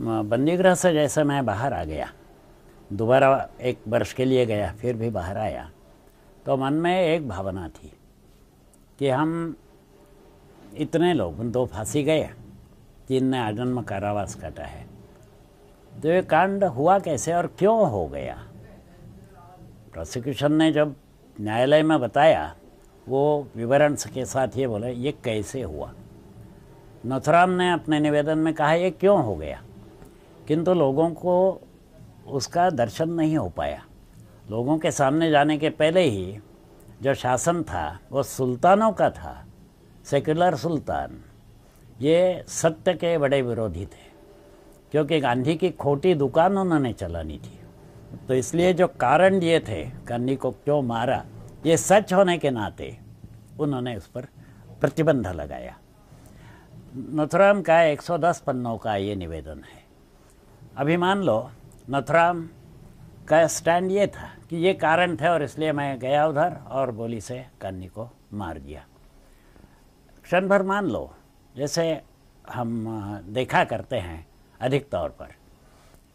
बंदी से जैसे मैं बाहर आ गया दोबारा एक वर्ष के लिए गया फिर भी बाहर आया तो मन में एक भावना थी कि हम इतने लोग दो फांसी गए जिनने आजन्म कारावास काटा है तो ये कांड हुआ कैसे और क्यों हो गया प्रोसिक्यूशन ने जब न्यायालय में बताया वो विवरण के साथ ये बोले ये कैसे हुआ नथुराम ने अपने निवेदन में कहा ये क्यों हो गया किंतु लोगों को उसका दर्शन नहीं हो पाया लोगों के सामने जाने के पहले ही जो शासन था वो सुल्तानों का था सेक्युलर सुल्तान ये सत्य के बड़े विरोधी थे क्योंकि गांधी की खोटी दुकान उन्होंने चलानी थी तो इसलिए जो कारण दिए थे गांधी को क्यों मारा ये सच होने के नाते उन्होंने उस पर प्रतिबंध लगाया नथुराम का 110 पन्नों का ये निवेदन है अभी मान लो नथुराम का स्टैंड ये था कि ये कारण थे और इसलिए मैं गया उधर और बोली से कन्नी को मार दिया क्षण भर मान लो जैसे हम देखा करते हैं अधिक तौर पर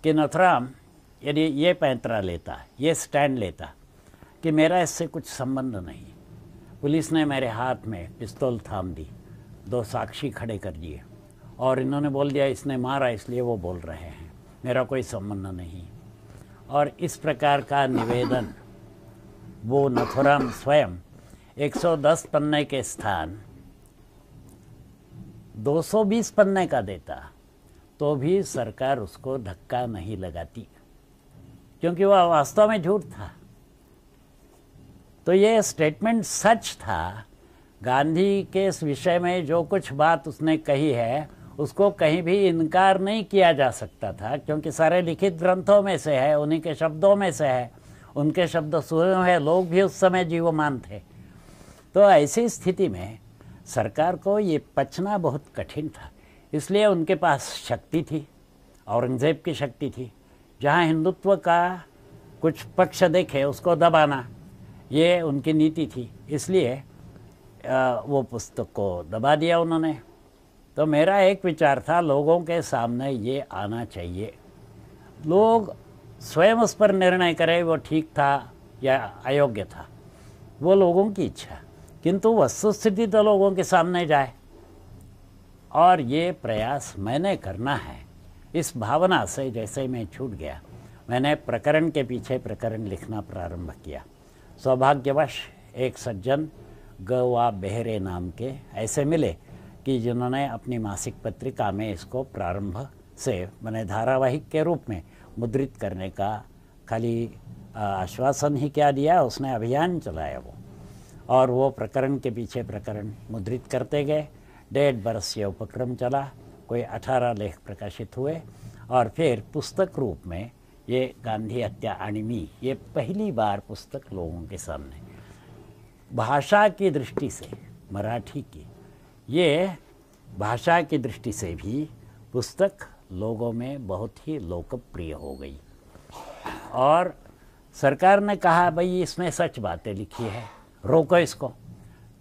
कि नथुराम यदि ये पैंतरा लेता ये स्टैंड लेता कि मेरा इससे कुछ संबंध नहीं पुलिस ने मेरे हाथ में पिस्तौल थाम दी दो साक्षी खड़े कर दिए और इन्होंने बोल दिया इसने मारा इसलिए वो बोल रहे हैं मेरा कोई संबंध नहीं और इस प्रकार का निवेदन वो नथुराम स्वयं 110 पन्ने के स्थान 220 पन्ने का देता तो भी सरकार उसको धक्का नहीं लगाती क्योंकि वह वास्तव में झूठ था तो ये स्टेटमेंट सच था गांधी के इस विषय में जो कुछ बात उसने कही है उसको कहीं भी इनकार नहीं किया जा सकता था क्योंकि सारे लिखित ग्रंथों में से है उन्हीं के शब्दों में से है उनके शब्द सुने हुए लोग भी उस समय जीवमान थे तो ऐसी स्थिति में सरकार को ये पचना बहुत कठिन था इसलिए उनके पास शक्ति थी औरंगज़ेब की शक्ति थी जहाँ हिंदुत्व का कुछ पक्ष देखे उसको दबाना ये उनकी नीति थी इसलिए वो पुस्तक को दबा दिया उन्होंने तो मेरा एक विचार था लोगों के सामने ये आना चाहिए लोग स्वयं उस पर निर्णय करें वो ठीक था या अयोग्य था वो लोगों की इच्छा किंतु वस्तुस्थिति तो लोगों के सामने जाए और ये प्रयास मैंने करना है इस भावना से जैसे मैं छूट गया मैंने प्रकरण के पीछे प्रकरण लिखना प्रारंभ किया सौभाग्यवश एक सज्जन गवा बेहरे नाम के ऐसे मिले कि जिन्होंने अपनी मासिक पत्रिका में इसको प्रारंभ से मैंने धारावाहिक के रूप में मुद्रित करने का खाली आश्वासन ही क्या दिया उसने अभियान चलाया वो और वो प्रकरण के पीछे प्रकरण मुद्रित करते गए डेढ़ बरस ये उपक्रम चला कोई अठारह लेख प्रकाशित हुए और फिर पुस्तक रूप में ये गांधी हत्या अणिमी ये पहली बार पुस्तक लोगों के सामने भाषा की दृष्टि से मराठी की ये भाषा की दृष्टि से भी पुस्तक लोगों में बहुत ही लोकप्रिय हो गई और सरकार ने कहा भाई इसमें सच बातें लिखी है रोको इसको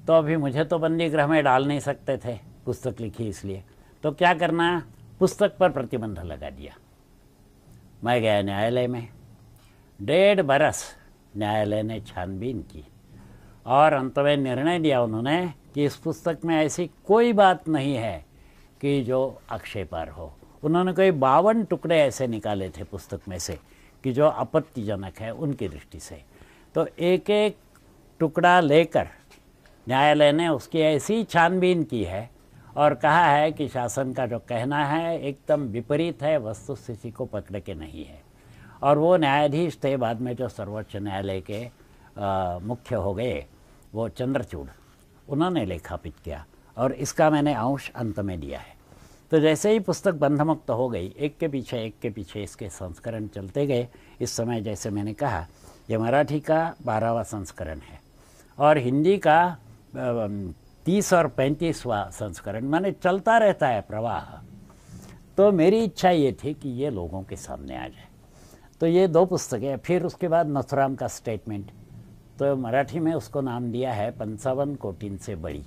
तो अभी मुझे तो बंदी गृह में डाल नहीं सकते थे पुस्तक लिखी इसलिए तो क्या करना पुस्तक पर प्रतिबंध लगा दिया मैं गया न्यायालय में डेढ़ बरस न्यायालय ने छानबीन की और अंत में निर्णय लिया उन्होंने कि इस पुस्तक में ऐसी कोई बात नहीं है कि जो आक्षेपार हो उन्होंने कोई बावन टुकड़े ऐसे निकाले थे पुस्तक में से कि जो आपत्तिजनक है उनकी दृष्टि से तो एक एक टुकड़ा लेकर न्यायालय ने उसकी ऐसी छानबीन की है और कहा है कि शासन का जो कहना है एकदम विपरीत है वस्तु स्थिति को पकड़ के नहीं है और वो न्यायाधीश थे बाद में जो सर्वोच्च न्यायालय के आ, मुख्य हो गए वो चंद्रचूड़ उन्होंने लेखापित किया और इसका मैंने अंश अंत में दिया है तो जैसे ही पुस्तक बंधमुक्त हो गई एक के पीछे एक के पीछे इसके संस्करण चलते गए इस समय जैसे मैंने कहा ये मराठी का बारहवा संस्करण है और हिंदी का तीस और पैंतीसवा संस्करण माने चलता रहता है प्रवाह तो मेरी इच्छा ये थी कि ये लोगों के सामने आ जाए तो ये दो पुस्तकें फिर उसके बाद नथुराम का स्टेटमेंट तो मराठी में उसको नाम दिया है पंचावन कोटिन से बड़ी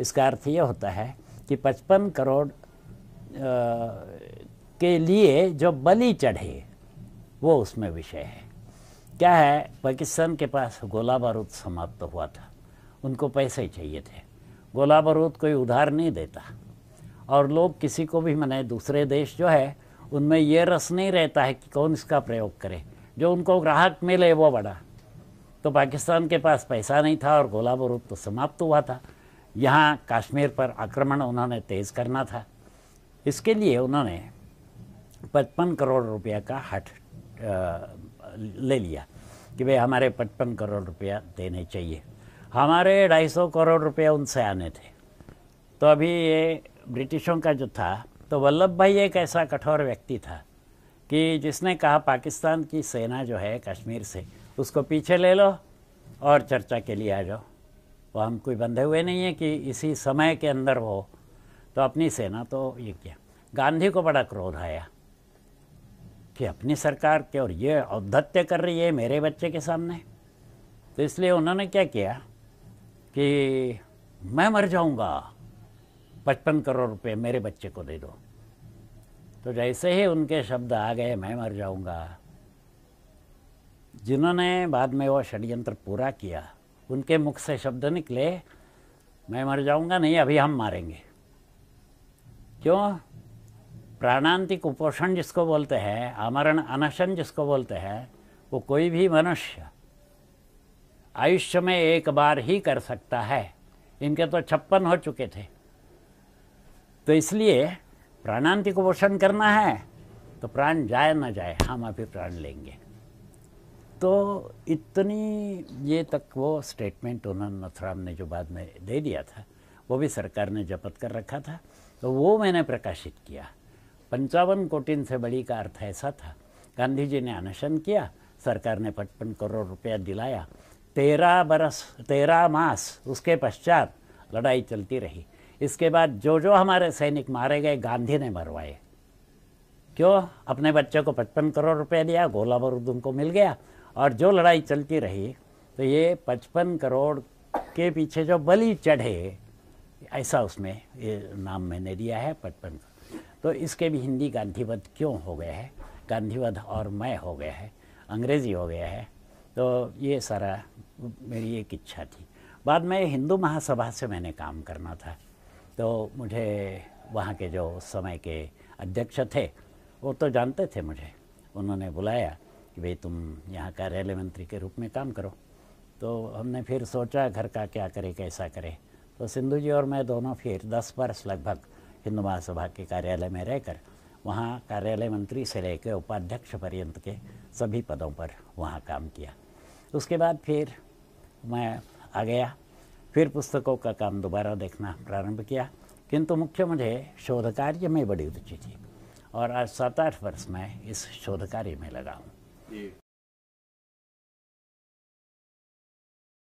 इसका अर्थ ये होता है कि पचपन करोड़ आ, के लिए जो बलि चढ़े वो उसमें विषय है क्या है पाकिस्तान के पास गोला बारूद समाप्त तो हुआ था उनको पैसे ही चाहिए थे गोला बारूद कोई उधार नहीं देता और लोग किसी को भी मने दूसरे देश जो है उनमें यह रस नहीं रहता है कि कौन इसका प्रयोग करे जो उनको ग्राहक मिले वो बड़ा तो पाकिस्तान के पास पैसा नहीं था और गोला बरूद तो समाप्त हुआ था यहाँ कश्मीर पर आक्रमण उन्होंने तेज़ करना था इसके लिए उन्होंने पचपन करोड़ रुपया का हट ले लिया कि भाई हमारे पचपन करोड़ रुपया देने चाहिए हमारे ढाई सौ करोड़ रुपया उनसे आने थे तो अभी ये ब्रिटिशों का जो था तो वल्लभ भाई एक ऐसा कठोर व्यक्ति था कि जिसने कहा पाकिस्तान की सेना जो है कश्मीर से उसको पीछे ले लो और चर्चा के लिए आ जाओ वो हम कोई बंधे हुए नहीं है कि इसी समय के अंदर हो तो अपनी सेना तो ये किया गांधी को बड़ा क्रोध आया कि अपनी सरकार के और ये औद्धत्य कर रही है मेरे बच्चे के सामने तो इसलिए उन्होंने क्या किया कि मैं मर जाऊंगा पचपन करोड़ रुपए मेरे बच्चे को दे दो तो जैसे ही उनके शब्द आ गए मैं मर जाऊंगा जिन्होंने बाद में वो षड्यंत्र पूरा किया उनके मुख से शब्द निकले मैं मर जाऊंगा नहीं अभी हम मारेंगे क्यों प्राणांतिक कुपोषण जिसको बोलते हैं आमरण अनशन जिसको बोलते हैं वो कोई भी मनुष्य आयुष्य में एक बार ही कर सकता है इनके तो छप्पन हो चुके थे तो इसलिए प्राणांतिक कुपोषण करना है तो प्राण जाए ना जाए हम अभी प्राण लेंगे तो इतनी ये तक वो स्टेटमेंट उन्होंने नथुराम ने जो बाद में दे दिया था वो भी सरकार ने जपत कर रखा था तो वो मैंने प्रकाशित किया पंचावन कोटिन से बड़ी का अर्थ ऐसा था गांधी जी ने अनशन किया सरकार ने पचपन करोड़ रुपया दिलाया तेरह बरस तेरह मास उसके पश्चात लड़ाई चलती रही इसके बाद जो जो हमारे सैनिक मारे गए गांधी ने मरवाए क्यों अपने बच्चे को पचपन करोड़ रुपया दिया गोला बरूद उनको मिल गया और जो लड़ाई चलती रही तो ये पचपन करोड़ के पीछे जो बलि चढ़े ऐसा उसमें ये नाम मैंने दिया है पचपन तो इसके भी हिंदी गांधीवध क्यों हो गया है गांधीवध और मैं हो गया है अंग्रेज़ी हो गया है तो ये सारा मेरी एक इच्छा थी बाद में हिंदू महासभा से मैंने काम करना था तो मुझे वहाँ के जो उस समय के अध्यक्ष थे वो तो जानते थे मुझे उन्होंने बुलाया कि भाई तुम यहाँ कार्यालय मंत्री के रूप में काम करो तो हमने फिर सोचा घर का क्या करे कैसा करे तो सिंधु जी और मैं दोनों फिर दस वर्ष लगभग हिंदू महासभा के कार्यालय में रहकर वहाँ कार्यालय मंत्री से लेकर उपाध्यक्ष पर्यंत के सभी पदों पर वहाँ काम किया उसके बाद फिर मैं आ गया फिर पुस्तकों का काम दोबारा देखना प्रारंभ किया किंतु मुख्य मुझे शोध कार्य में बड़ी रुचि थी और आज सात आठ वर्ष मैं इस शोध कार्य में लगा हूँ Yeah.